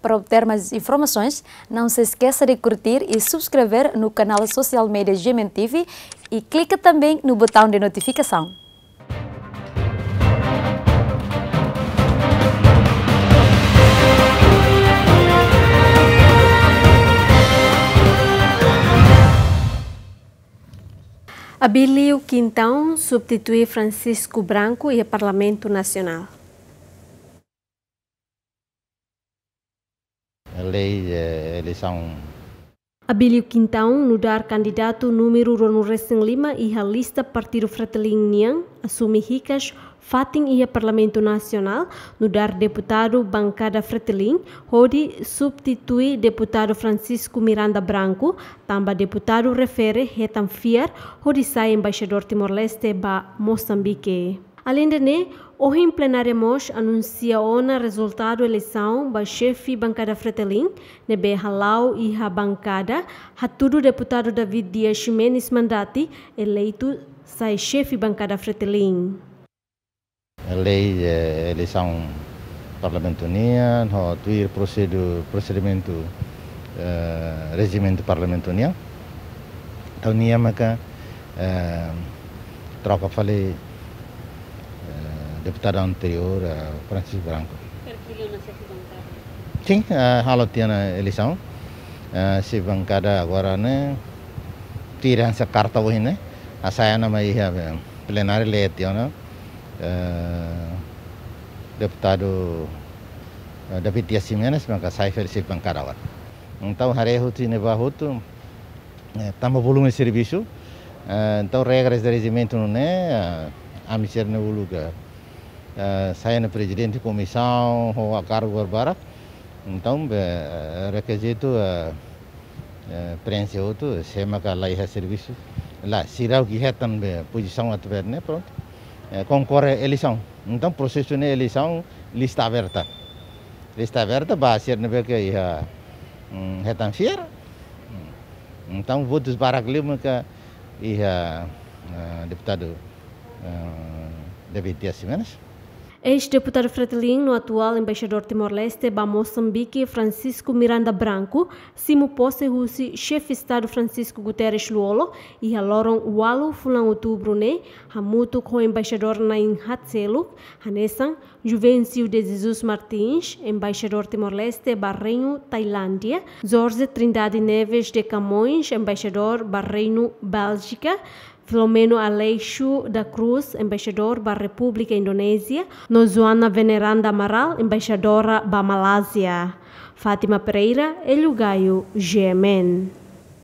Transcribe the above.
Para obter mais informações, não se esqueça de curtir e subscrever no canal Social Media Gemen TV e clique também no botão de notificação. Abilio Quintão substitui Francisco Branco e o Parlamento Nacional. lei de eh, eleição. Abílio Quintão, no dar candidato número Rono Lima e a lista Partido Fratelinho assume ricas fatin a Parlamento Nacional, no dar deputado bancada Fretilin, Rodi substitui deputado Francisco Miranda Branco, tamba deputado refere Retan Fier, Rodi sai embaixador Timor-Leste ba Moçambique. Além de né, hoje em plenaremos anuncia o resultado eleição do chefe bancada Fratelim, nebe halau e ha bancada, hatudo deputado David Dias Ximenes Mandati, eleito sai chefe bancada Fratelim. A lei de eleição parlamento nia, tuir procedo procedimento uh, regimento parlamento nia. Então nia eh, troca falei Deputado anterior, Francisco Branco. Perfil na chefe bancada? Sim, ela tinha na eleição. Uh, eh, se bancada agora, né? Tira essa carta hoje, ya né? A saia na maia, plenário leitio, né? Uh, eh, deputado uh, David Dias Simenes, maka Cypher chefe bancada agora. Então, hari hoje, né? Bahuto, também volume de serviço. então, regras de regimento, né? Uh, a mexer no lugar. É, no presidente de comissão ou a cargo barbara. Então, é, requisito é, prensa outro, sema que lá é serviço. Lá, se lá o que é também, posição atver, né? Pronto. Concorre eleição. Então, processo de eleição, lista aberta. Lista aberta, para ser, né? Que é retan hum, fiera. Então, vou desbarar que e deputado David Dias Ex-deputado fratilino, atual embaixador Timor-Leste para Moçambique, Francisco Miranda Branco, Simo Posse Russi, chefe de Estado Francisco Guterres Luolo e Aloron Walu Fulan Outubro Ne, Hamuto com embaixador Nain Hatseluk, Hanessan, Juvencio de Jesus Martins, embaixador Timor-Leste Barreino, Tailândia, Jorge Trindade Neves de Camões, embaixador Barreino, Bélgica, Filomeno Aleixo da Cruz, embaixador da República Indonésia, Nozuana Veneranda Amaral, embaixadora da Malásia, Fátima Pereira, Elugaio Gemen.